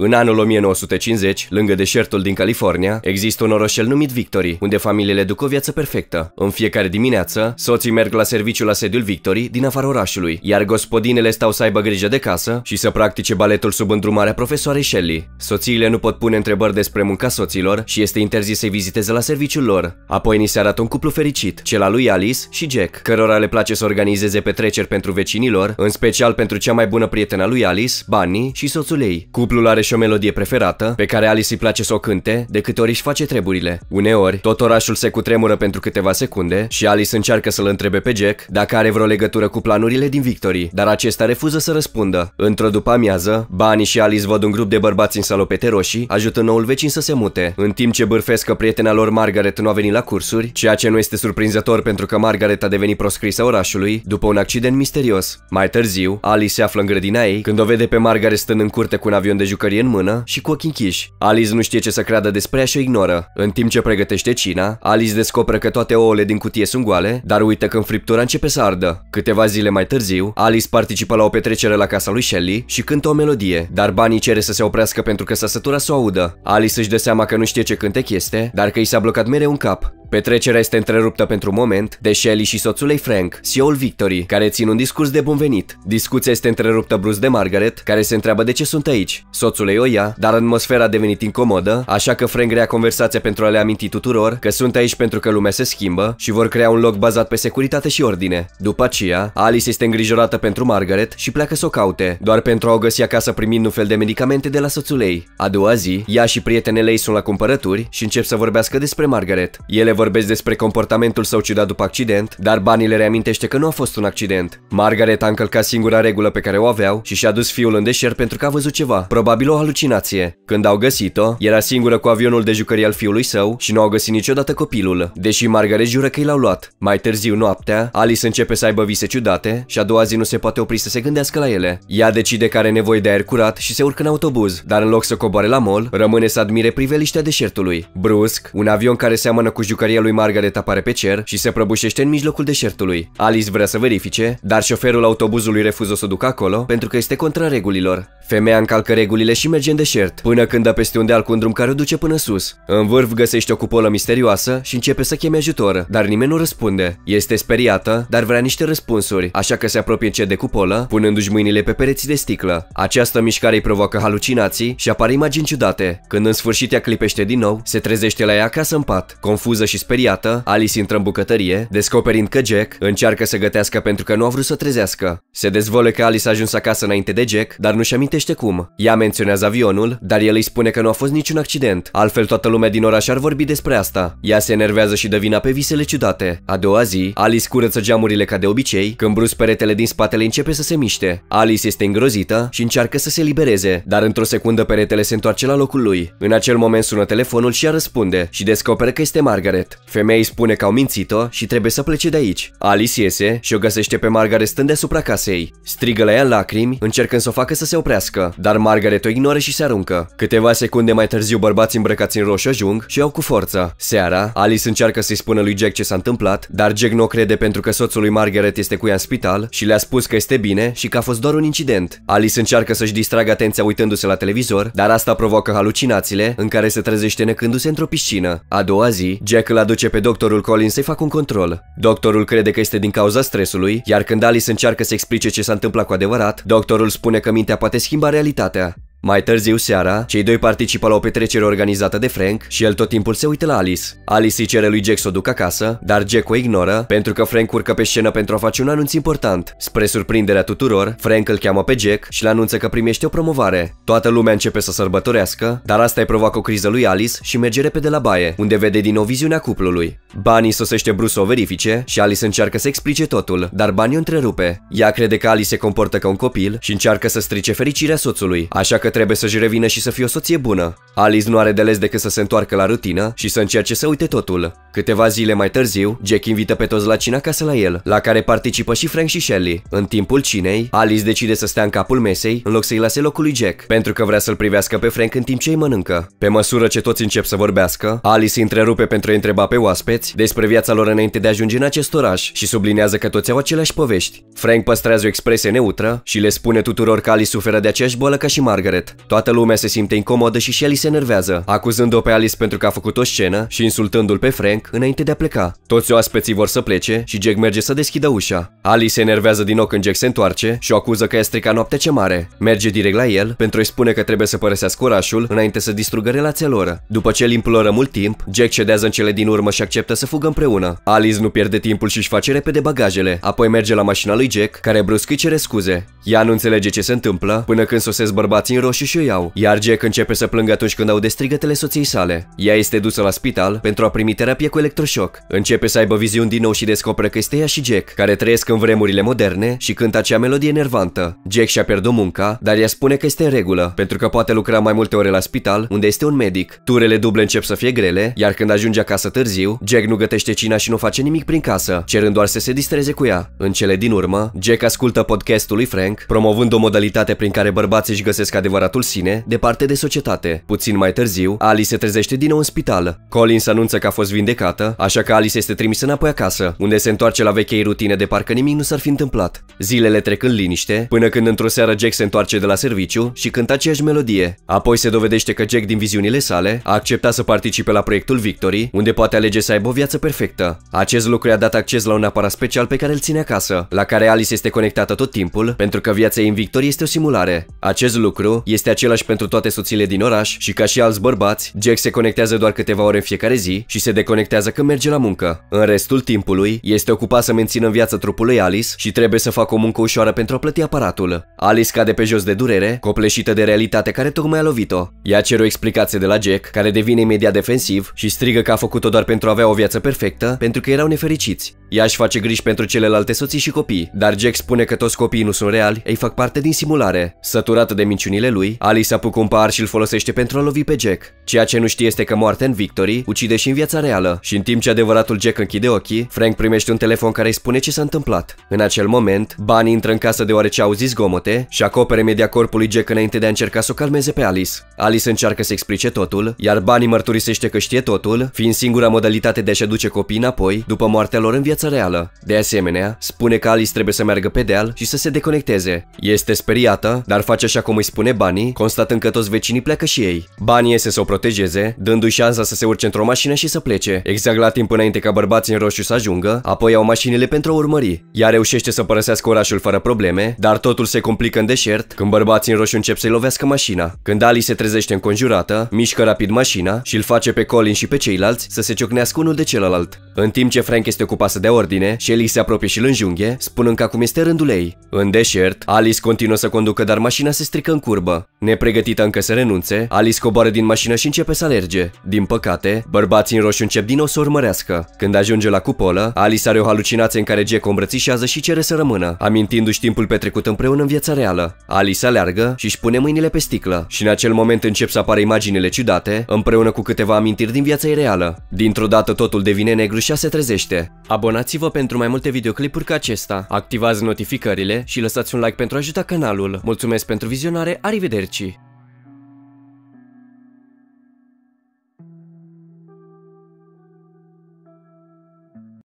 În anul 1950, lângă deșertul din California, există un orășel numit Victory, unde familiile duc o viață perfectă. În fiecare dimineață, soții merg la serviciu la sediul Victory din afara orașului, iar gospodinele stau să aibă grijă de casă și să practice baletul sub îndrumarea profesoarei Shelley. Soțiile nu pot pune întrebări despre munca soților și este interzis să-i viziteze la serviciul lor. Apoi ni se arată un cuplu fericit, cel al lui Alice și Jack, cărora le place să organizeze petreceri pentru vecinilor, în special pentru cea mai bună prietena lui Alice, Bunny și soțul ei. Cuplul are și o melodie preferată, pe care Alice îi place să o cânte, de câte ori își face treburile. Uneori, tot orașul se cutremură pentru câteva secunde și Alice încearcă să-l întrebe pe Jack dacă are vreo legătură cu planurile din Victory, dar acesta refuză să răspundă. Într-o după-amiază, Bani și Alice văd un grup de bărbați în salopete roșii, ajutând noul vecin să se mute, în timp ce bârfesc că prietena lor Margaret nu a venit la cursuri, ceea ce nu este surprinzător pentru că Margaret a devenit proscrisă orașului după un accident misterios. Mai târziu, Alice se află în grădina ei când o vede pe Margaret stând în curte cu un avion de jucării jucării în mână și cu ochii închiși. Alice nu știe ce să creadă despre ea și o ignoră. În timp ce pregătește cina, Alice descoperă că toate ouăle din cutie sunt goale, dar uită în friptura începe să ardă. Câteva zile mai târziu, Alice participă la o petrecere la casa lui Shelley și cântă o melodie, dar banii cere să se oprească pentru că s-a săturat să o audă. Alice își dă seama că nu știe ce cântec este, dar că i s-a blocat mereu un cap. Petrecerea este întreruptă pentru moment de Shelly și soțul ei Frank, CEO-ul Victory, care țin un discurs de bun venit. Discuția este întreruptă brusc de Margaret, care se întreabă de ce sunt aici. Soțul ei o ia, dar atmosfera a devenit incomodă, așa că Frank rea conversația pentru a le aminti tuturor că sunt aici pentru că lumea se schimbă și vor crea un loc bazat pe securitate și ordine. După aceea, Alice este îngrijorată pentru Margaret și pleacă să o caute, doar pentru a o găsi acasă primind un fel de medicamente de la soțul ei. A doua zi, ea și prietenele ei sunt la cumpărături și încep să vorbească despre Margaret. Ele vor vorbesc despre comportamentul său ciudat după accident, dar Bunny le reamintește că nu a fost un accident. Margaret a încălcat singura regulă pe care o aveau și și-a dus fiul în deșert pentru că a văzut ceva, probabil o halucinație. Când au găsit-o, era singură cu avionul de jucării al fiului său și nu au găsit niciodată copilul, deși Margaret jură că i l-au luat. Mai târziu noaptea, Alice începe să aibă vise ciudate și a doua zi nu se poate opri să se gândească la ele. Ea decide că are nevoie de aer curat și se urcă în autobuz, dar în loc să coboare la mol, rămâne să admire priveliștea deșertului. Brusc, un avion care seamănă cu jucării Memoria lui Margaret apare pe cer și se prăbușește în mijlocul deșertului. Alice vrea să verifice, dar șoferul autobuzului refuză să o ducă acolo pentru că este contra regulilor. Femeia încalcă regulile și merge în deșert, până când dă peste un deal cu un drum care o duce până sus. În vârf găsește o cupolă misterioasă și începe să cheme ajutor, dar nimeni nu răspunde. Este speriată, dar vrea niște răspunsuri, așa că se apropie încet de cupolă, punându-și mâinile pe pereții de sticlă. Această mișcare îi provoacă halucinații și apare imagini ciudate. Când în sfârșit ea clipește din nou, se trezește la ea acasă în pat, confuză și speriată, Alice intră în bucătărie, descoperind că Jack încearcă să gătească pentru că nu a vrut să trezească. Se dezvolă că Alice a ajuns acasă înainte de Jack, dar nu-și amintește cum. Ea menționează avionul, dar el îi spune că nu a fost niciun accident, altfel toată lumea din oraș ar vorbi despre asta. Ea se enervează și devina pe visele ciudate. A doua zi, Alice curăță geamurile ca de obicei, când brusc peretele din spatele începe să se miște. Alice este îngrozită și încearcă să se libereze, dar într-o secundă peretele se întoarce la locul lui. În acel moment sună telefonul și ea răspunde și descoperă că este Margaret suspect. Femeia îi spune că au mințit-o și trebuie să plece de aici. Alice iese și o găsește pe Margaret stând deasupra casei. Strigă la ea în lacrimi, încercând să o facă să se oprească, dar Margaret o ignoră și se aruncă. Câteva secunde mai târziu bărbații îmbrăcați în roșu ajung și au cu forță. Seara, Alice încearcă să-i spună lui Jack ce s-a întâmplat, dar Jack nu o crede pentru că soțul lui Margaret este cu ea în spital și le-a spus că este bine și că a fost doar un incident. Alice încearcă să-și distragă atenția uitându-se la televizor, dar asta provoacă halucinațiile în care se trezește necându-se într-o piscină. A doua zi, Jack îl aduce pe doctorul Collins să-i facă un control. Doctorul crede că este din cauza stresului, iar când Alice încearcă să explice ce s-a întâmplat cu adevărat, doctorul spune că mintea poate schimba realitatea. Mai târziu seara, cei doi participă la o petrecere organizată de Frank și el tot timpul se uită la Alice. Alice îi cere lui Jack să o ducă acasă, dar Jack o ignoră pentru că Frank urcă pe scenă pentru a face un anunț important. Spre surprinderea tuturor, Frank îl cheamă pe Jack și le anunță că primește o promovare. Toată lumea începe să sărbătorească, dar asta îi provoacă o criză lui Alice și merge repede la baie, unde vede din nou viziunea cuplului. Bani sosește brus o verifice și Alice încearcă să explice totul, dar Bani o întrerupe. Ea crede că Alice se comportă ca un copil și încearcă să strice fericirea soțului, așa că trebuie să-și revină și să fie o soție bună. Alice nu are de les decât să se întoarcă la rutină și să încerce să uite totul. Câteva zile mai târziu, Jack invită pe toți la cină acasă la el, la care participă și Frank și Shelley. În timpul cinei, Alice decide să stea în capul mesei, în loc să-i lase locul lui Jack, pentru că vrea să-l privească pe Frank în timp ce îi mănâncă. Pe măsură ce toți încep să vorbească, Alice îi întrerupe pentru a întreba pe oaspeți despre viața lor înainte de a ajunge în acest oraș și sublinează că toți au aceleași povești. Frank păstrează o expresie neutră și le spune tuturor că Alice suferă de aceeași boală ca și Margaret. Toată lumea se simte incomodă și Shelley se enervează, acuzând-o pe Alice pentru că a făcut o scenă și insultându-l pe Frank Frank înainte de a pleca. Toți oaspeții vor să plece și Jack merge să deschidă ușa. Ali se enervează din nou când Jack se întoarce și o acuză că a stricat noaptea ce mare. Merge direct la el pentru a-i spune că trebuie să părăsească orașul înainte să distrugă relația lor. După ce îl imploră mult timp, Jack cedează în cele din urmă și acceptă să fugă împreună. Alice nu pierde timpul și își face repede bagajele, apoi merge la mașina lui Jack, care brusc îi cere scuze. Ea nu înțelege ce se întâmplă până când sosesc bărbații în roșu și o iau, iar Jack începe să plângă atunci când aude strigătele soției sale. Ea este dusă la spital pentru a primi terapie cu electroșoc. Începe să aibă viziuni din nou și descoperă că este ea și Jack, care trăiesc în vremurile moderne și cântă acea melodie nervantă. Jack și-a pierdut munca, dar ea spune că este în regulă, pentru că poate lucra mai multe ore la spital, unde este un medic. Turele duble încep să fie grele, iar când ajunge acasă târziu, Jack nu gătește cina și nu face nimic prin casă, cerând doar să se distreze cu ea. În cele din urmă, Jack ascultă podcastul lui Frank, promovând o modalitate prin care bărbații își găsesc adevăratul sine, departe de societate. Puțin mai târziu, Ali se trezește din nou în spital. Collins anunță că a fost vindecat judecată, așa că Alice este trimisă înapoi acasă, unde se întoarce la vechei rutine de parcă nimic nu s-ar fi întâmplat. Zilele trec în liniște, până când într-o seară Jack se întoarce de la serviciu și cântă aceeași melodie. Apoi se dovedește că Jack din viziunile sale a acceptat să participe la proiectul Victory, unde poate alege să aibă o viață perfectă. Acest lucru i-a dat acces la un aparat special pe care îl ține acasă, la care Alice este conectată tot timpul, pentru că viața ei în Victory este o simulare. Acest lucru este același pentru toate soțiile din oraș și ca și alți bărbați, Jack se conectează doar câteva ore în fiecare zi și se deconectează suspectează că merge la muncă. În restul timpului, este ocupat să mențină în viață trupul lui Alice și trebuie să facă o muncă ușoară pentru a plăti aparatul. Alice cade pe jos de durere, copleșită de realitatea care tocmai a lovit-o. Ea cere o explicație de la Jack, care devine imediat defensiv și strigă că a făcut-o doar pentru a avea o viață perfectă, pentru că erau nefericiți. Ea își face griji pentru celelalte soții și copii, dar Jack spune că toți copiii nu sunt reali, ei fac parte din simulare. Săturată de minciunile lui, Alice apucă un pahar și îl folosește pentru a lovi pe Jack. Ceea ce nu știe este că moartea în Victory ucide și în viața reală și în timp ce adevăratul Jack închide ochii, Frank primește un telefon care îi spune ce s-a întâmplat. În acel moment, Bunny intră în casă deoarece auzi zgomote și acopere media corpului Jack înainte de a încerca să o calmeze pe Alice. Alice încearcă să explice totul, iar Bunny mărturisește că știe totul, fiind singura modalitate de a-și aduce copiii înapoi după moartea lor în viața reală. De asemenea, spune că Alice trebuie să meargă pe deal și să se deconecteze. Este speriată, dar face așa cum îi spune Bunny, constatând că toți vecinii pleacă și ei. Bunny iese să o protejeze, dându-i șansa să se urce într-o mașină și să plece, Exact la timp înainte ca bărbații în roșu să ajungă, apoi au mașinile pentru a urmări. Ea reușește să părăsească orașul fără probleme, dar totul se complică în deșert când bărbații în roșu încep să-i lovească mașina. Când Ali se trezește înconjurată, mișcă rapid mașina și îl face pe Colin și pe ceilalți să se ciocnească unul de celălalt. În timp ce Frank este ocupat de ordine, Shelly se apropie și îl înjunghe, spunând că acum este rândul ei. În deșert, Alice continuă să conducă, dar mașina se strică în curbă. Nepregătită încă să renunțe, Alice coboară din mașină și începe să alerge. Din păcate, bărbații în roșu încep o să urmărească. Când ajunge la cupolă, Alice are o halucinație în care Jack o îmbrățișează și cere să rămână, amintindu-și timpul petrecut împreună în viața reală. Alice aleargă și își pune mâinile pe sticlă și în acel moment încep să apară imaginile ciudate, împreună cu câteva amintiri din viața ei reală. Dintr-o dată totul devine negru și se trezește. Abonați-vă pentru mai multe videoclipuri ca acesta, activați notificările și lăsați un like pentru a ajuta canalul. Mulțumesc pentru vizionare, arrivederci!